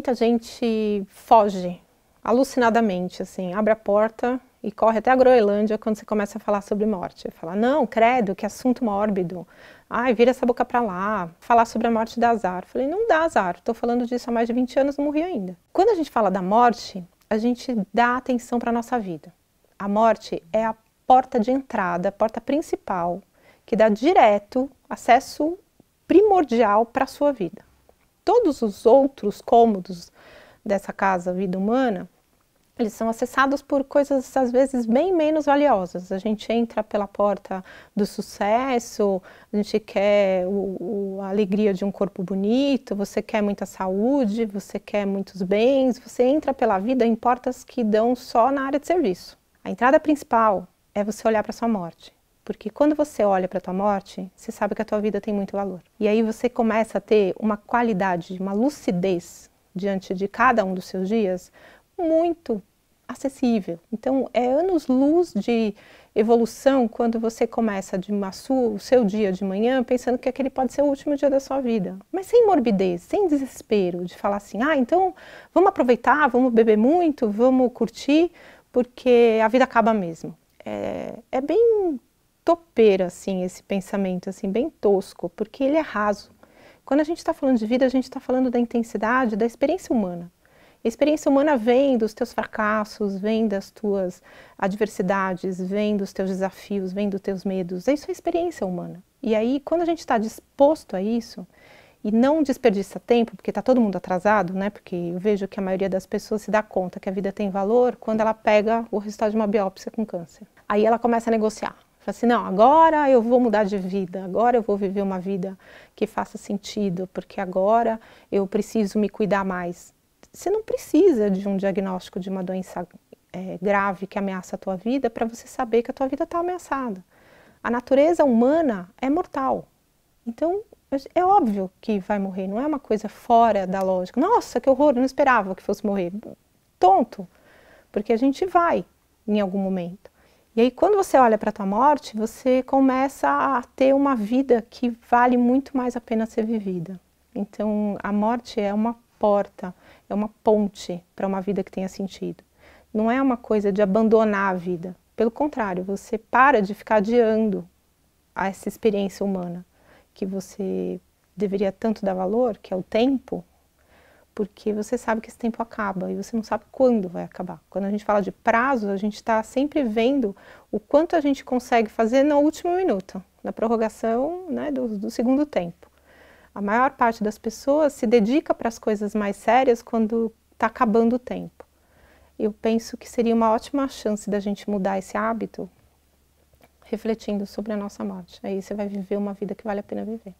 muita gente foge alucinadamente, assim, abre a porta e corre até a Groenlândia quando você começa a falar sobre morte. Fala, não, credo, que assunto mórbido. Ai, vira essa boca para lá. Falar sobre a morte dá azar. Falei, não dá azar, estou falando disso há mais de 20 anos, não morri ainda. Quando a gente fala da morte, a gente dá atenção para a nossa vida. A morte é a porta de entrada, a porta principal, que dá direto acesso primordial para a sua vida todos os outros cômodos dessa casa vida humana, eles são acessados por coisas às vezes bem menos valiosas. A gente entra pela porta do sucesso, a gente quer o, o, a alegria de um corpo bonito, você quer muita saúde, você quer muitos bens, você entra pela vida em portas que dão só na área de serviço. A entrada principal é você olhar para sua morte porque quando você olha para a tua morte, você sabe que a tua vida tem muito valor. E aí você começa a ter uma qualidade, uma lucidez diante de cada um dos seus dias muito acessível. Então, é anos-luz de evolução quando você começa de uma sua, o seu dia de manhã pensando que aquele pode ser o último dia da sua vida. Mas sem morbidez, sem desespero, de falar assim, ah, então vamos aproveitar, vamos beber muito, vamos curtir, porque a vida acaba mesmo. É, é bem topeira, assim, esse pensamento, assim, bem tosco, porque ele é raso. Quando a gente está falando de vida, a gente está falando da intensidade, da experiência humana. A experiência humana vem dos teus fracassos, vem das tuas adversidades, vem dos teus desafios, vem dos teus medos. Isso é experiência humana. E aí, quando a gente está disposto a isso e não desperdiça tempo, porque está todo mundo atrasado, né? Porque eu vejo que a maioria das pessoas se dá conta que a vida tem valor quando ela pega o resultado de uma biópsia com câncer. Aí ela começa a negociar Fala assim, não, agora eu vou mudar de vida, agora eu vou viver uma vida que faça sentido, porque agora eu preciso me cuidar mais. Você não precisa de um diagnóstico de uma doença é, grave que ameaça a tua vida para você saber que a tua vida está ameaçada. A natureza humana é mortal. Então, é óbvio que vai morrer, não é uma coisa fora da lógica. Nossa, que horror, não esperava que fosse morrer. Tonto, porque a gente vai em algum momento. E aí, quando você olha para a tua morte, você começa a ter uma vida que vale muito mais a pena ser vivida. Então, a morte é uma porta, é uma ponte para uma vida que tenha sentido. Não é uma coisa de abandonar a vida. Pelo contrário, você para de ficar adiando a essa experiência humana que você deveria tanto dar valor, que é o tempo, porque você sabe que esse tempo acaba e você não sabe quando vai acabar. Quando a gente fala de prazo, a gente está sempre vendo o quanto a gente consegue fazer no último minuto, na prorrogação né, do, do segundo tempo. A maior parte das pessoas se dedica para as coisas mais sérias quando está acabando o tempo. Eu penso que seria uma ótima chance da gente mudar esse hábito refletindo sobre a nossa morte. Aí você vai viver uma vida que vale a pena viver.